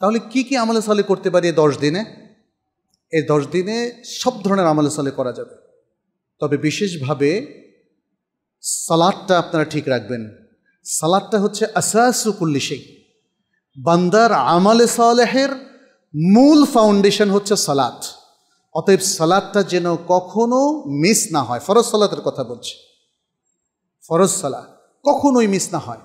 তাহলে কি কি আমলে সালে করতে পারি এই দশ দিনে এই দশ দিনে সব ধরনের আমলে সালে করা যাবে তবে বিশেষভাবে সালাদটা আপনারা ঠিক রাখবেন সালাদটা হচ্ছে আসাসুকুল্লি শেখ বান্দার আমালে সালেহের মূল ফাউন্ডেশন হচ্ছে সালাদ অতএব সালাদটা যেন কখনো মিস না হয় ফরজ সালাতের কথা বলছি ফরজ সালাদ কখনোই মিস না হয়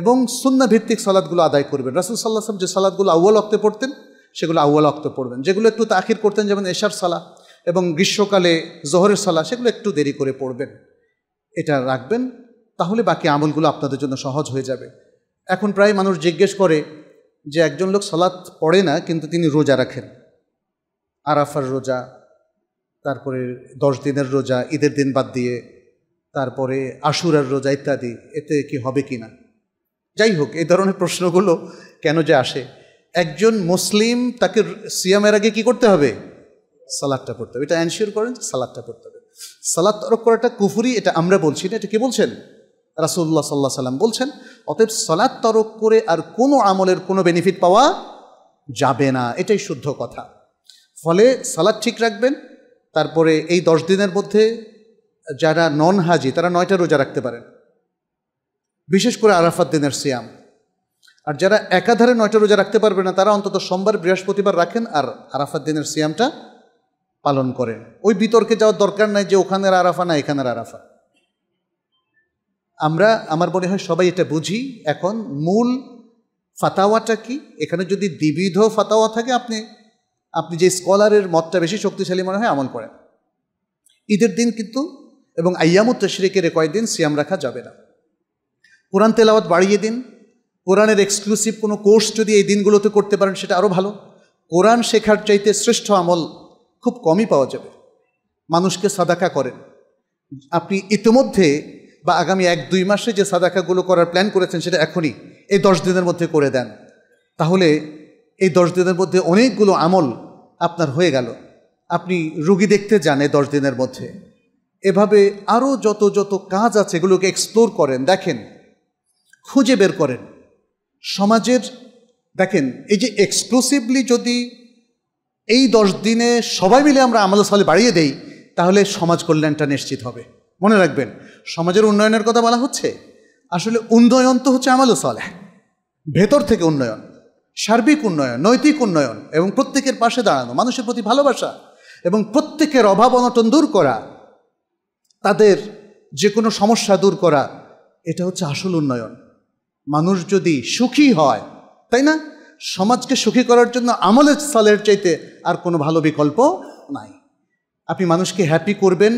এবং সুন্না ভিত্তিক সালাদগুলো আদায় করবেন রাসুল সাল্লাহ সাল্লাম যে সালাদগুলো আউ্য়াল অক্তে পড়তেন সেগুলো আউ্য়াল অক্তে পড়বেন যেগুলো একটু তাখির করতেন যেমন এশার সালা এবং গ্রীষ্মকালে জহরের সালা সেগুলো একটু দেরি করে পড়বেন এটা রাখবেন তাহলে বাকি আমলগুলো আপনাদের জন্য সহজ হয়ে যাবে এখন প্রায় মানুষ জিজ্ঞেস করে যে একজন লোক সালাত পড়ে না কিন্তু তিনি রোজা রাখেন আরাফার রোজা তারপরে দশ দিনের রোজা ঈদের দিন বাদ দিয়ে তারপরে আশুরার রোজা ইত্যাদি এতে কি হবে কি না যাই হোক এই ধরনের প্রশ্নগুলো কেন যে আসে একজন মুসলিম তাকে সিয়ামের আগে কি করতে হবে সালাদটা পড়তে হবে এটা অ্যানশিওর করেন সালাদটা পড়তে হবে সালাদ তরক করাটা কুফুরি এটা আমরা বলছি না এটা কে বলছেন রাসুল্লাহ সাল্লাহ সাল্লাম বলছেন অতএব সালাদ তরক করে আর কোনো আমলের কোনো বেনিফিট পাওয়া যাবে না এটাই শুদ্ধ কথা ফলে সালাদ ঠিক রাখবেন তারপরে এই দশ দিনের মধ্যে যারা নন হাজি তারা নয়টা রোজা রাখতে পারেন বিশেষ করে আরাফাত দিনের সিয়াম আর যারা একাধারে নয়টা রোজা রাখতে পারবে না তারা অন্তত সোমবার বৃহস্পতিবার রাখেন আর আরাফাত দিনের সিয়ামটা পালন করেন ওই বিতর্কে যাওয়ার দরকার নাই যে ওখানের আরাফা না এখানের আরাফা আমরা আমার মনে হয় সবাই এটা বুঝি এখন মূল ফাতাওয়াটা কি এখানে যদি দ্বিবিধ ফাতাওয়া থাকে আপনি আপনি যে স্কলারের মতটা বেশি শক্তিশালী মনে হয় আমল করেন ঈদের দিন কিন্তু এবং আয়ামুত তশরিকের কয়েকদিন সিয়াম রাখা যাবে না কোরআন তেলাওয়াত বাড়িয়ে দিন কোরআনের এক্সক্লুসিভ কোনো কোর্স যদি এই দিনগুলোতে করতে পারেন সেটা আরও ভালো কোরআন শেখার চাইতে শ্রেষ্ঠ আমল খুব কমই পাওয়া যাবে মানুষকে সাদাকা করেন আপনি ইতিমধ্যে বা আগামী এক দুই মাসে যে সাদাকাগুলো করার প্ল্যান করেছেন সেটা এখনই এই দশ দিনের মধ্যে করে দেন তাহলে এই দশ দিনের মধ্যে অনেকগুলো আমল আপনার হয়ে গেল আপনি রুগী দেখতে যান এই দশ দিনের মধ্যে এভাবে আরও যত যত কাজ আছে এগুলোকে এক্সপ্লোর করেন দেখেন খুঁজে বের করেন সমাজের দেখেন এই যে এক্সক্লুসিভলি যদি এই দশ দিনে সবাই মিলে আমরা আমল সালে বাড়িয়ে দেই তাহলে সমাজ কল্যাণটা নিশ্চিত হবে মনে রাখবেন সমাজের উন্নয়নের কথা বলা হচ্ছে আসলে উন্নয়ন তো হচ্ছে আমল সালে ভেতর থেকে উন্নয়ন সার্বিক উন্নয়ন নৈতিক উন্নয়ন এবং প্রত্যেকের পাশে দাঁড়ানো মানুষের প্রতি ভালোবাসা এবং প্রত্যেকের অভাব অনটন দূর করা তাদের যে কোনো সমস্যা দূর করা এটা হচ্ছে আসল উন্নয়ন মানুষ যদি সুখী হয় তাই না সমাজকে সুখী করার জন্য আমলের সালের চাইতে আর কোনো ভালো বিকল্প নাই আপনি মানুষকে হ্যাপি করবেন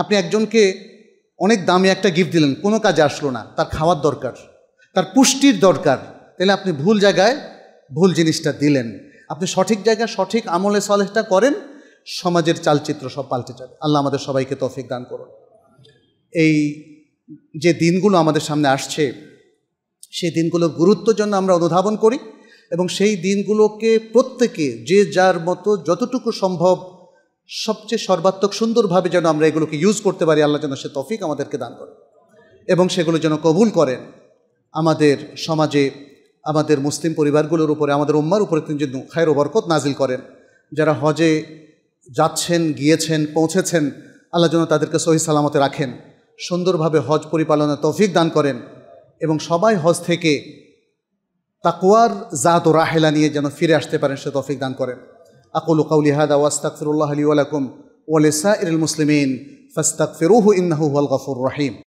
আপনি একজনকে অনেক দামে একটা গিফট দিলেন কোনো কাজে আসলো না তার খাওয়ার দরকার তার পুষ্টির দরকার তাহলে আপনি ভুল জায়গায় ভুল জিনিসটা দিলেন আপনি সঠিক জায়গায় সঠিক আমলে সালেহটা করেন সমাজের চালচিত্র সব পাল্টে যাবে আল্লাহ আমাদের সবাইকে তফিক দান করুন এই যে দিনগুলো আমাদের সামনে আসছে সেই দিনগুলোর গুরুত্ব জন্য আমরা অনুধাবন করি এবং সেই দিনগুলোকে প্রত্যেকে যে যার মতো যতটুকু সম্ভব সবচেয়ে সর্বাত্মক সুন্দরভাবে যেন আমরা এগুলোকে ইউজ করতে পারি আল্লাহ যেন সে তফিক আমাদেরকে দান করে এবং সেগুলো যেন কবুল করেন আমাদের সমাজে আমাদের মুসলিম পরিবারগুলোর উপরে আমাদের উম্মার উপরে তিনি যেন খায়ের বরকত নাজিল করেন যারা হজে যাচ্ছেন গিয়েছেন পৌঁছেছেন আল্লাহ যেন তাদেরকে সহি সালামতে রাখেন সুন্দরভাবে হজ পরিপালনে তফিক দান করেন এবং সবাই হজ থেকে তাকুয়ার জাত ও রাহেলা নিয়ে যেন ফিরে আসতে পারেন সে তফিক দান করেন আকুল কাউলি হাদা ফিরুল্লাহ আলী ওয়ালাকুম ওয়ালেসা ইরুল মুসলিমিন ফাস্তাকফিরুহু ইন্নাহু ওয়াল গফুর রহিম